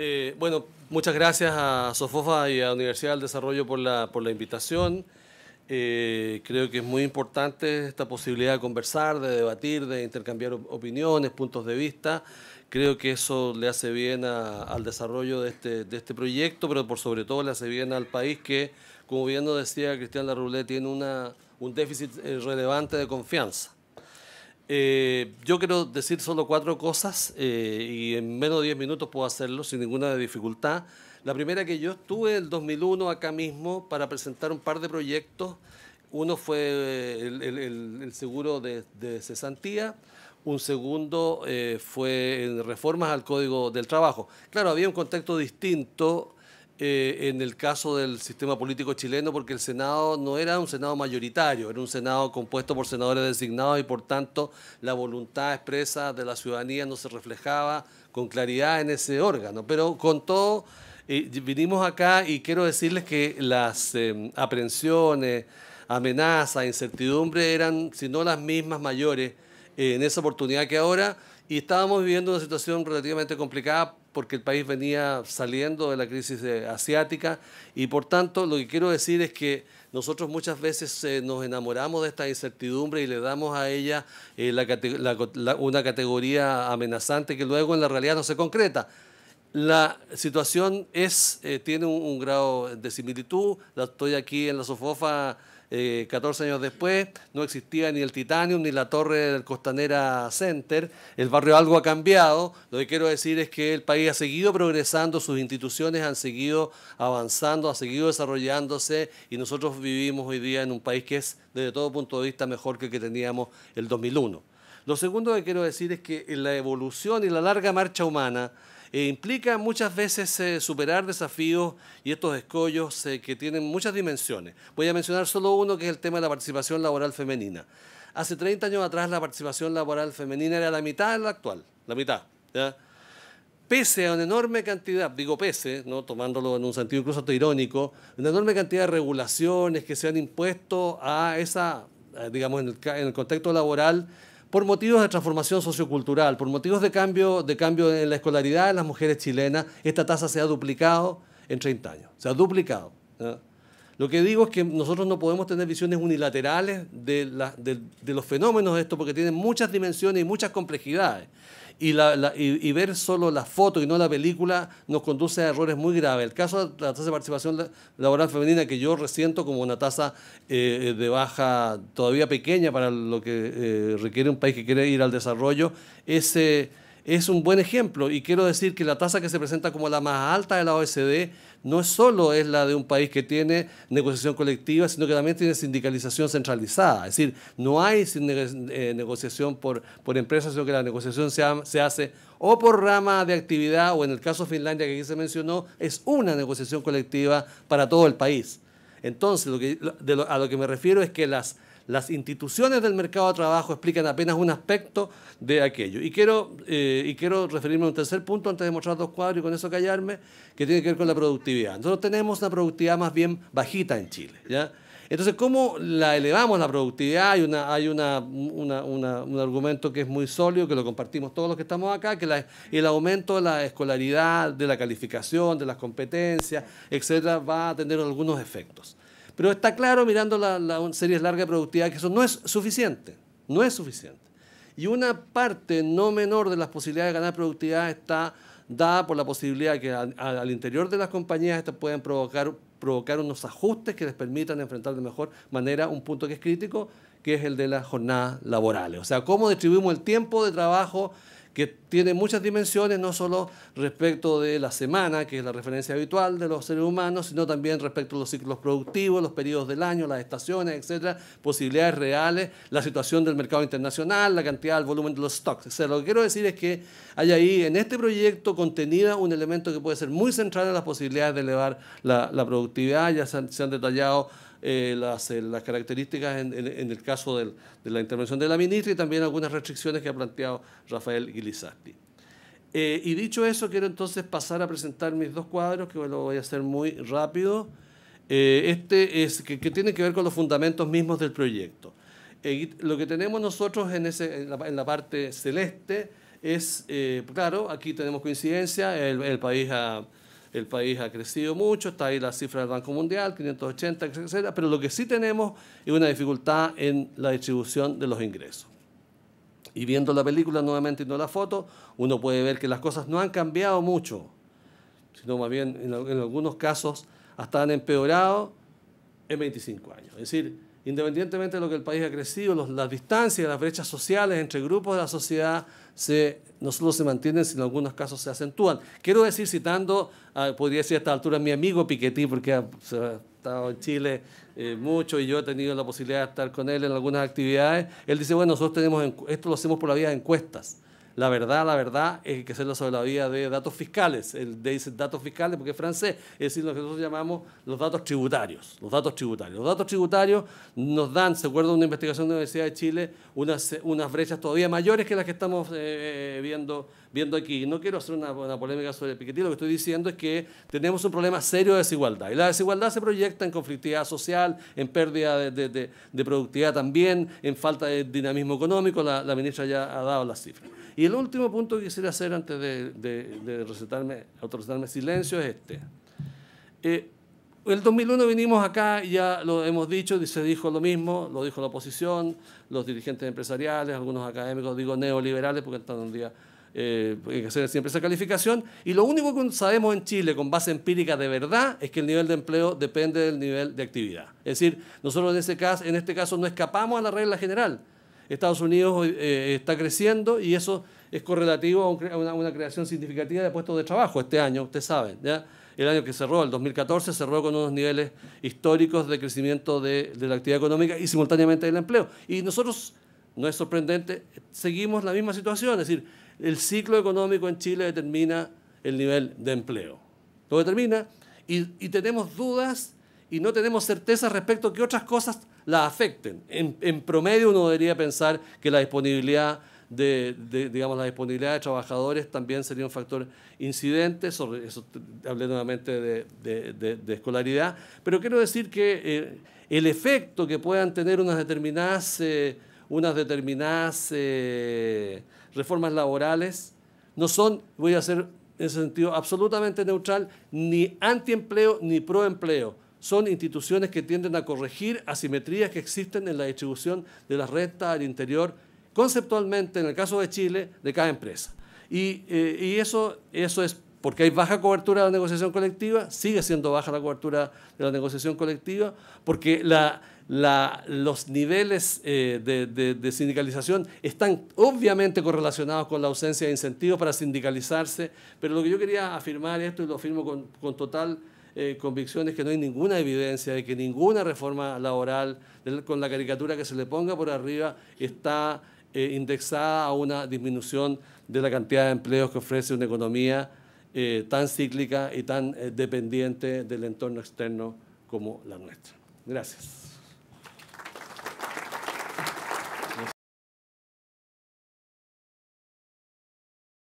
Eh, bueno, muchas gracias a Sofofa y a Universidad del Desarrollo por la, por la invitación. Eh, creo que es muy importante esta posibilidad de conversar, de debatir, de intercambiar opiniones, puntos de vista. Creo que eso le hace bien al desarrollo este, de este, proyecto, pero por sobre todo le hace bien al país que, como bien nos decía Cristian Larroulet, tiene una, un déficit eh, relevante de confianza. Eh, yo quiero decir solo cuatro cosas eh, y en menos de 10 minutos puedo hacerlo sin ninguna dificultad. La primera que yo estuve el 2001 acá mismo para presentar un par de proyectos. Uno fue eh, el, seguro de, cesantía, un segundo fue reformas al Código del Trabajo. Claro, había un contexto distinto eh, en el caso del sistema político chileno, porque el Senado no era un Senado mayoritario, era un Senado compuesto por senadores designados y por tanto la voluntad expresa de la ciudadanía no se reflejaba con claridad en ese órgano. Pero con todo, eh, vinimos acá y quiero decirles que las eh, amenazas, incertidumbre eran, si no las mismas, mayores en esa oportunidad que ahora. Y estábamos viviendo una situación relativamente complicada porque el país venía saliendo de la crisis asiática y por tanto lo que quiero decir es que nosotros muchas veces eh, nos enamoramos de esta incertidumbre y le damos a ella eh, una categoría amenazante que luego en la realidad no se concreta. La situación es, eh, tiene un, grado de similitud, la, estoy aquí en la Sofofa 14 eh, años después no existía ni el Titanium ni la torre del Costanera Center. El barrio algo ha cambiado. Lo que quiero decir es que el país ha seguido progresando, sus instituciones han seguido avanzando, ha seguido desarrollándose y nosotros vivimos hoy día en un país que es desde todo punto de vista mejor que el que teníamos el 2001. Lo segundo que quiero decir es que la evolución y la larga marcha humana e implica muchas veces eh, superar desafíos y estos escollos eh, que tienen muchas dimensiones. Voy a mencionar solo uno que es el tema de la participación laboral femenina. Hace 30 años atrás la participación laboral femenina era la mitad de la actual, la mitad. Pese a una enorme cantidad, digo pese, ¿no? tomándolo en un sentido incluso hasta irónico, una enorme cantidad de regulaciones que se han impuesto a esa, eh, digamos, en el, en el contexto laboral, por motivos de transformación sociocultural, por motivos de cambio, de cambio en la escolaridad de las mujeres chilenas, esta tasa se ha duplicado en 30 años, se ha duplicado. Lo que digo es que nosotros no podemos tener visiones unilaterales de, de los fenómenos de esto porque tienen muchas dimensiones y muchas complejidades y, ver solo la foto y no la película nos conduce a errores muy graves. El caso de la tasa de participación laboral femenina, que yo resiento como una tasa eh, de baja todavía pequeña para lo que eh, requiere un país que quiere ir al desarrollo, es, es un buen ejemplo. Y quiero decir que la tasa que se presenta como la más alta de la OECD no es solo es la de un país que tiene negociación colectiva, sino que también tiene sindicalización centralizada. Es decir, no hay eh, negociación por, por empresas, sino que la negociación se, hace o por rama de actividad, o en el caso de Finlandia que aquí se mencionó, es una negociación colectiva para todo el país. Entonces, a lo que me refiero es que las las instituciones del mercado de trabajo explican apenas un aspecto de aquello. Y quiero, eh, y quiero referirme a un tercer punto antes de mostrar dos cuadros y con eso callarme, que tiene que ver con la productividad. Nosotros tenemos una productividad más bien bajita en Chile. ¿ya? Entonces, ¿cómo la elevamos la productividad? Hay, una, hay una, un argumento que es muy sólido, que lo compartimos todos los que estamos acá, que el aumento de la escolaridad, de la calificación, de las competencias, etcétera, va a tener algunos efectos. Pero está claro, mirando las la series largas de productividad, que eso no es suficiente. No es suficiente. Y una parte no menor de las posibilidades de ganar productividad está dada por la posibilidad que al interior de las compañías estas pueden provocar, provocar unos ajustes que les permitan enfrentar de mejor manera un punto que es crítico, que es el de las jornadas laborales. O sea, cómo distribuimos el tiempo de trabajo que tiene muchas dimensiones, no solo respecto de la semana, que es la referencia habitual de los seres humanos, sino también respecto a los ciclos productivos, los periodos del año, las estaciones, etcétera, posibilidades reales, la situación del mercado internacional, la cantidad, el volumen de los stocks. lo que quiero decir es que hay ahí en este proyecto contenida un elemento que puede ser muy central en las posibilidades de elevar la, productividad, ya se han detallado eh, las, eh, las, características en, el caso de la intervención de la ministra y también algunas restricciones que ha planteado Rafael Guilizarti. Eh, y dicho eso, quiero entonces pasar a presentar mis dos cuadros, que lo voy a hacer muy rápido. este es que, tiene que ver con los fundamentos mismos del proyecto. lo que tenemos nosotros en, ese, en, la, parte celeste es, claro, aquí tenemos coincidencia, el, el país ha, el país ha crecido mucho, está ahí la cifra del Banco Mundial, 580, etcétera, pero lo que sí tenemos es una dificultad en la distribución de los ingresos. Y viendo la película nuevamente y no la foto, uno puede ver que las cosas no han cambiado mucho, sino más bien en, en algunos casos hasta han empeorado en 25 años. Es decir, independientemente de lo que el país ha crecido, las distancias, las brechas sociales entre grupos de la sociedad no solo se mantienen, sino en algunos casos se acentúan. Quiero decir, citando, podría decir a esta altura, mi amigo Piketty, porque ha, estado en Chile eh, mucho y yo he tenido la posibilidad de estar con él en algunas actividades, él dice, bueno, nosotros tenemos, esto lo hacemos por la vía de encuestas la verdad, la verdad, es eh, que hacerlo sobre la vía de datos fiscales. El dice datos fiscales porque es francés, es decir, lo que nosotros llamamos los datos tributarios. Los datos tributarios. Los datos tributarios nos dan, se acuerda de una investigación de la Universidad de Chile, unas, eh, brechas todavía mayores que las que estamos eh, viendo, viendo aquí. No quiero hacer una, polémica sobre el Piketty, lo que estoy diciendo es que tenemos un problema serio de desigualdad. Y la desigualdad se proyecta en conflictividad social, en pérdida de, productividad también, en falta de dinamismo económico. la ministra ya ha dado las cifras. Y el último punto que quisiera hacer antes de, de, recetarme, silencio es este. Eh, el 2001 vinimos acá, ya lo hemos dicho, se dijo lo mismo, lo dijo la oposición, los dirigentes empresariales, algunos académicos, digo neoliberales, porque están un día eh, que hacer siempre esa calificación. Y lo único que sabemos en Chile con base empírica de verdad es que el nivel de empleo depende del nivel de actividad. Es decir, nosotros en, ese caso, en este caso no escapamos a la regla general. Estados Unidos eh, eh, está creciendo y eso es correlativo a, una, creación significativa de puestos de trabajo este año, ustedes saben. El año que cerró, el 2014, cerró con unos niveles históricos de crecimiento de, la actividad económica y simultáneamente del empleo. Y nosotros, no es sorprendente, seguimos la misma situación, es decir, el ciclo económico en Chile determina el nivel de empleo. Lo determina y tenemos dudas y no tenemos certeza respecto a que otras cosas la afecten. En, promedio uno debería pensar que la disponibilidad de, digamos, la disponibilidad de trabajadores también sería un factor incidente, sobre eso hablé nuevamente de, escolaridad, pero quiero decir que eh, el efecto que puedan tener unas determinadas, eh, unas determinadas eh, reformas laborales no son, voy a ser en ese sentido absolutamente neutral, ni antiempleo ni proempleo son instituciones que tienden a corregir asimetrías que existen en la distribución de las rentas al interior, conceptualmente, en el caso de Chile, de cada empresa. Y, eh, eso, eso es porque hay baja cobertura de la negociación colectiva, sigue siendo baja la cobertura de la negociación colectiva, porque la, los niveles eh, de, sindicalización están obviamente correlacionados con la ausencia de incentivos para sindicalizarse, pero lo que yo quería afirmar, esto y lo afirmo con, con total eh, convicciones que no hay ninguna evidencia de que ninguna reforma laboral, con la caricatura que se le ponga por arriba, está eh, indexada a una disminución de la cantidad de empleos que ofrece una economía eh, tan cíclica y tan dependiente del entorno externo como la nuestra. Gracias.